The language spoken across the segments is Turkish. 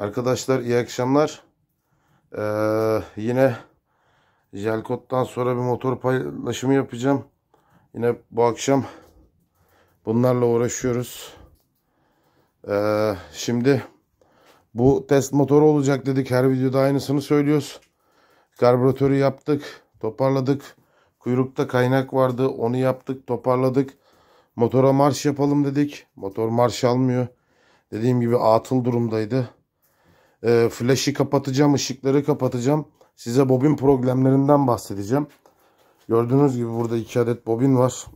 Arkadaşlar iyi akşamlar. Ee, yine Jelkot'tan sonra bir motor paylaşımı yapacağım. Yine bu akşam bunlarla uğraşıyoruz. Ee, şimdi bu test motoru olacak dedik. Her videoda aynısını söylüyoruz. Karbüratörü yaptık. Toparladık. Kuyrukta kaynak vardı. Onu yaptık. Toparladık. Motora marş yapalım dedik. Motor marş almıyor. Dediğim gibi atıl durumdaydı. E, flash'i kapatacağım, ışıkları kapatacağım. Size bobin problemlerinden bahsedeceğim. Gördüğünüz gibi burada iki adet bobin var.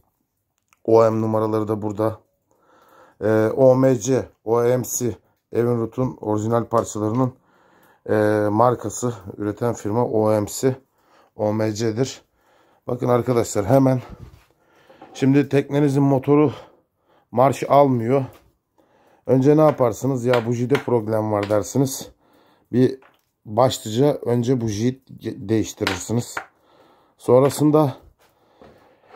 OM numaraları da burada. E, ee, OMC, OMC, Evinrut'un orijinal parçalarının e, markası, üreten firma OMC, OMC'dir. Bakın arkadaşlar hemen şimdi teknenizin motoru marş almıyor. Önce ne yaparsınız? Ya bujide problem var dersiniz bir başlıca önce bujiyi değiştirirsiniz. Sonrasında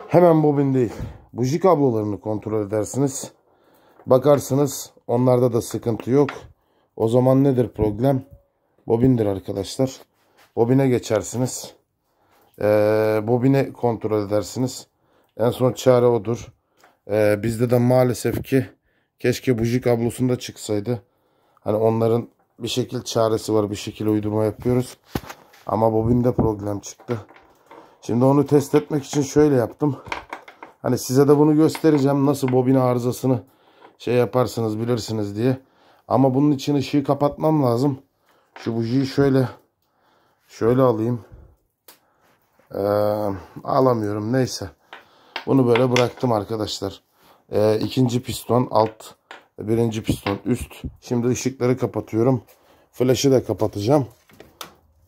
hemen bobin değil. Buji kablolarını kontrol edersiniz. Bakarsınız onlarda da sıkıntı yok. O zaman nedir problem? Bobindir arkadaşlar. Bobine geçersiniz. Ee, bobini kontrol edersiniz. En son çare odur. Ee, bizde de maalesef ki keşke buji kablosunda çıksaydı. Hani onların bir şekil çaresi var. Bir şekil uydurma yapıyoruz. Ama bobinde problem çıktı. Şimdi onu test etmek için şöyle yaptım. Hani size de bunu göstereceğim. Nasıl bobin arızasını şey yaparsınız bilirsiniz diye. Ama bunun için ışığı kapatmam lazım. Şu bujiyi şöyle şöyle alayım. Ee, alamıyorum neyse. Bunu böyle bıraktım arkadaşlar. Ee, ikinci piston alt Birinci piston üst. Şimdi ışıkları kapatıyorum. Flaşı da kapatacağım.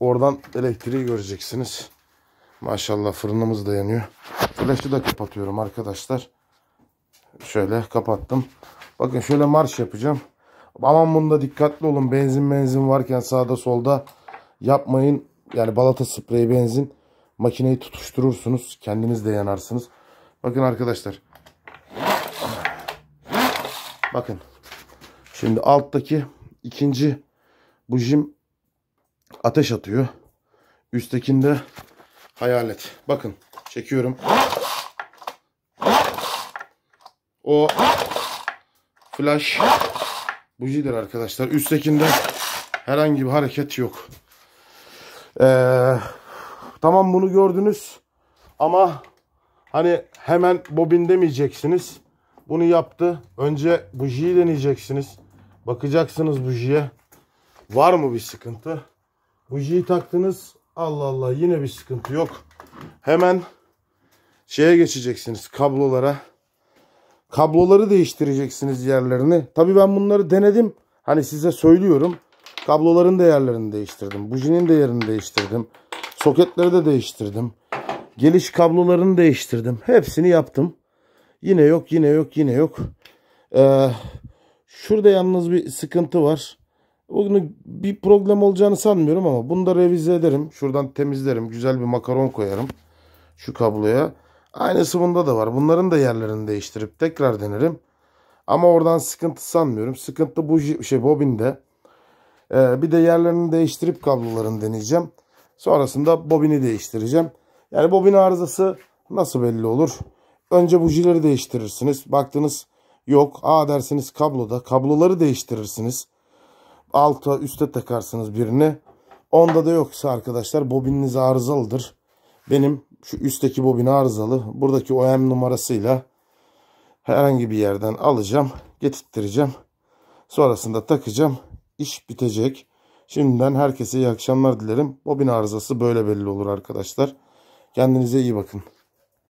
Oradan elektriği göreceksiniz. Maşallah fırınımız da yanıyor. Flaşı da kapatıyorum arkadaşlar. Şöyle kapattım. Bakın şöyle marş yapacağım. Aman bunda dikkatli olun. Benzin benzin varken sağda solda yapmayın. Yani balata spreyi benzin. Makineyi tutuşturursunuz. Kendiniz de yanarsınız. Bakın arkadaşlar. Bakın. Şimdi alttaki ikinci bujim ateş atıyor. Üsttekinde hayalet. Bakın çekiyorum. O flash bujidir arkadaşlar. Üsttekinde herhangi bir hareket yok. Ee, tamam bunu gördünüz ama hani hemen bobin demeyeceksiniz. Bunu yaptı. Önce bujiyi deneyeceksiniz. Bakacaksınız bujiye. Var mı bir sıkıntı? Bujiyi taktınız. Allah Allah yine bir sıkıntı yok. Hemen şeye geçeceksiniz kablolara. Kabloları değiştireceksiniz yerlerini. Tabii ben bunları denedim. Hani size söylüyorum. Kabloların da yerlerini değiştirdim. Bujinin de yerini değiştirdim. Soketleri de değiştirdim. Geliş kablolarını değiştirdim. Hepsini yaptım. Yine yok, yine yok, yine yok. Ee, Şurada yalnız bir sıkıntı var. Bunu bir problem olacağını sanmıyorum ama bunu da revize ederim. Şuradan temizlerim. Güzel bir makaron koyarım. Şu kabloya. Aynısı bunda da var. Bunların da yerlerini değiştirip tekrar denerim. Ama oradan sıkıntı sanmıyorum. Sıkıntı bu şey bobinde. Ee, bir de yerlerini değiştirip kablolarını deneyeceğim. Sonrasında bobini değiştireceğim. Yani bobin arızası nasıl belli olur? Önce bujileri değiştirirsiniz. Baktınız Yok A dersiniz kabloda. Kabloları değiştirirsiniz. Alta üste takarsınız birini. Onda da yoksa arkadaşlar bobininiz arızalıdır. Benim şu üstteki bobin arızalı. Buradaki OEM numarasıyla herhangi bir yerden alacağım. Getirttireceğim. Sonrasında takacağım. İş bitecek. Şimdiden herkese iyi akşamlar dilerim. Bobin arızası böyle belli olur arkadaşlar. Kendinize iyi bakın.